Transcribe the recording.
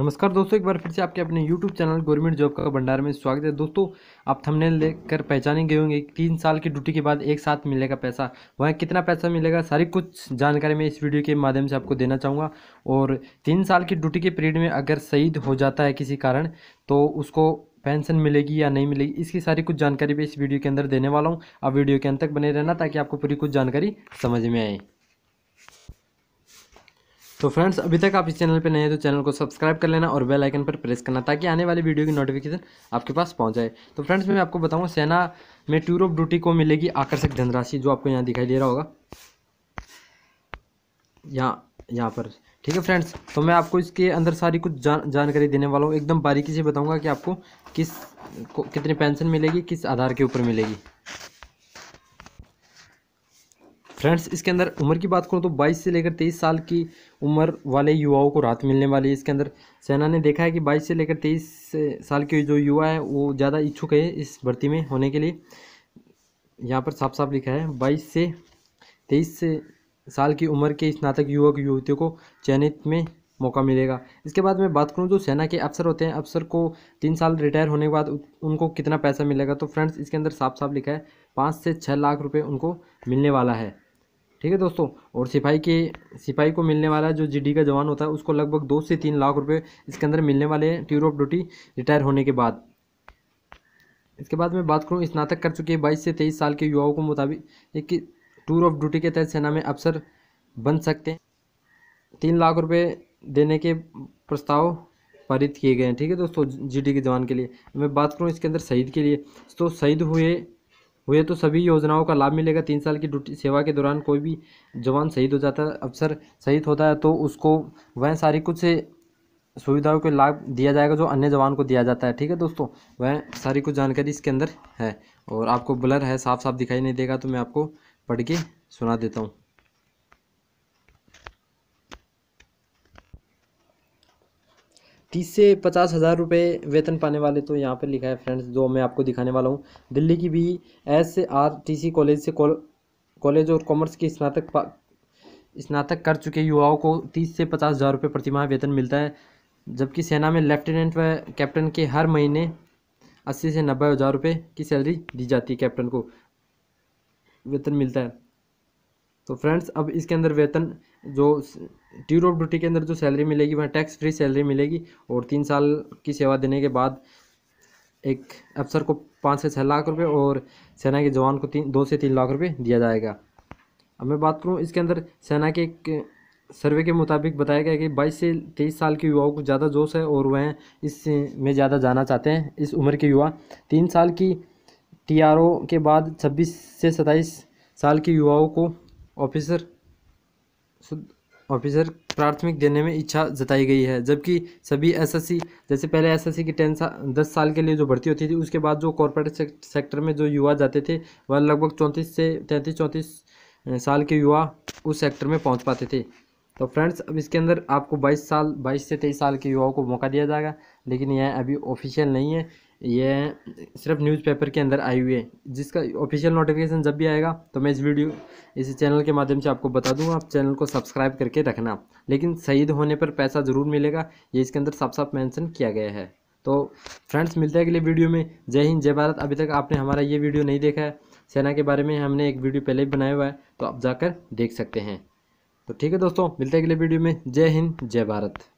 नमस्कार दोस्तों एक बार फिर से आपके अपने YouTube चैनल गवर्नमेंट जॉब का भंडार में स्वागत है दोस्तों आप थंबनेल लेकर पहचाने गए होंगे तीन साल की ड्यूटी के बाद एक साथ मिलेगा पैसा वहाँ कितना पैसा मिलेगा सारी कुछ जानकारी मैं इस वीडियो के माध्यम से आपको देना चाहूँगा और तीन साल की ड्यूटी के पीरियड में अगर शहीद हो जाता है किसी कारण तो उसको पेंशन मिलेगी या नहीं मिलेगी इसकी सारी कुछ जानकारी मैं इस वीडियो के अंदर देने वाला हूँ आप वीडियो के अंत तक बने रहना ताकि आपको पूरी कुछ जानकारी समझ में आए तो फ्रेंड्स अभी तक आप इस चैनल पर नए हैं तो चैनल को सब्सक्राइब कर लेना और बेल आइकन पर प्रेस करना ताकि आने वाली वीडियो की नोटिफिकेशन आपके पास पहुंच जाए तो फ्रेंड्स मैं आपको बताऊं सेना में टूर ऑफ ड्यूटी को मिलेगी आकर्षक धनराशि जो आपको यहाँ दिखाई दे रहा होगा यहाँ यहाँ पर ठीक है फ्रेंड्स तो मैं आपको इसके अंदर सारी कुछ जान जानकारी देने वाला हूँ एकदम बारीकी से बताऊँगा कि आपको किस को कितनी पेंशन मिलेगी किस आधार के ऊपर मिलेगी फ्रेंड्स इसके अंदर उम्र की बात करूँ तो 22 से लेकर 23 साल की उम्र वाले युवाओं को राहत मिलने वाली है इसके अंदर सेना ने देखा है कि 22 से लेकर 23 साल के जो युवा है वो ज़्यादा इच्छुक है इस भर्ती में होने के लिए यहाँ पर साफ साफ लिखा है बाईस से तेईस साल की उम्र के स्नातक युवक युवतियों को चयनित में मौका मिलेगा इसके बाद मैं बात करूँ जो सेना के अफसर होते हैं अफसर को तीन साल रिटायर होने के बाद उनको कितना पैसा मिलेगा तो फ्रेंड्स इसके अंदर साफ साफ लिखा है पाँच से छः लाख रुपये उनको मिलने वाला है ठीक है दोस्तों और सिपाही के सिपाही को मिलने वाला जो जीडी का जवान होता है उसको लगभग दो से तीन लाख रुपए इसके अंदर मिलने वाले हैं ट्यूर ऑफ ड्यूटी रिटायर होने के बाद इसके बाद मैं बात करूँ स्नातक कर चुके बाईस से तेईस साल के युवाओं के मुताबिक एक टूर ऑफ ड्यूटी के तहत सेना में अफसर बन सकते हैं तीन लाख रुपये देने के प्रस्ताव पारित किए गए हैं ठीक है दोस्तों जीडी के जवान के लिए मैं बात करूँ इसके अंदर शहीद के लिए तो शहीद हुए हुए तो सभी योजनाओं का लाभ मिलेगा तीन साल की ड्यूटी सेवा के दौरान कोई भी जवान शहीद हो जाता है अफसर शहीद होता है तो उसको वह सारी कुछ सुविधाओं के लाभ दिया जाएगा जो अन्य जवान को दिया जाता है ठीक है दोस्तों वह सारी कुछ जानकारी इसके अंदर है और आपको ब्लर है साफ साफ दिखाई नहीं देगा तो मैं आपको पढ़ के सुना देता हूँ तीस से पचास हज़ार रुपये वेतन पाने वाले तो यहाँ पर लिखा है फ्रेंड्स जो मैं आपको दिखाने वाला हूँ दिल्ली की भी S R T C college से कॉलेज और कॉमर्स के स्नातक स्नातक कर चुके युवाओं को तीस से पचास हज़ार रुपये प्रतिमाह वेतन मिलता है जबकि सेना में लेफ्टिनेंट व कैप्टन के हर महीने अस्सी से नब्बे हज़ार रुपये की सैलरी दी जाती है कैप्टन को वेतन मिलता है तो फ्रेंड्स अब इसके अंदर वेतन जो ड्यूर ऑफ ड्यूटी के अंदर जो सैलरी मिलेगी वह टैक्स फ्री सैलरी मिलेगी और तीन साल की सेवा देने के बाद एक अफसर को पाँच से छः लाख रुपए और सेना के जवान को तीन दो से तीन लाख रुपए दिया जाएगा अब मैं बात करूँ इसके अंदर सेना के एक सर्वे के मुताबिक बताया गया कि बाईस से तेईस साल के युवाओं को ज़्यादा जोश है और वह इस में ज़्यादा जाना चाहते हैं इस उम्र के युवा तीन साल की टी के बाद छब्बीस से सताईस साल के युवाओं को ऑफिसर ऑफिसर प्राथमिक देने में इच्छा जताई गई है जबकि सभी एसएससी जैसे पहले एसएससी की टेन सा दस साल के लिए जो भर्ती होती थी उसके बाद जो कॉरपोरेट सेक्टर में जो युवा जाते थे वह लगभग चौंतीस से तैंतीस चौंतीस साल के युवा उस सेक्टर में पहुंच पाते थे तो फ्रेंड्स अब इसके अंदर आपको बाईस साल बाईस से तेईस साल के युवाओं को मौका दिया जाएगा लेकिन यह अभी ऑफिशियल नहीं है ये सिर्फ न्यूज़पेपर के अंदर आई हुई है जिसका ऑफिशियल नोटिफिकेशन जब भी आएगा तो मैं इस वीडियो इस चैनल के माध्यम से आपको बता दूंगा आप चैनल को सब्सक्राइब करके रखना लेकिन शहीद होने पर पैसा ज़रूर मिलेगा ये इसके अंदर साफ साफ मेंशन किया गया है तो फ्रेंड्स मिलते हैं अगले वीडियो में जय हिंद जय भारत अभी तक आपने हमारा ये वीडियो नहीं देखा है सेना के बारे में हमने एक वीडियो पहले ही बनाया हुआ है तो आप जाकर देख सकते हैं तो ठीक है दोस्तों मिलते हैं अगले वीडियो में जय हिंद जय भारत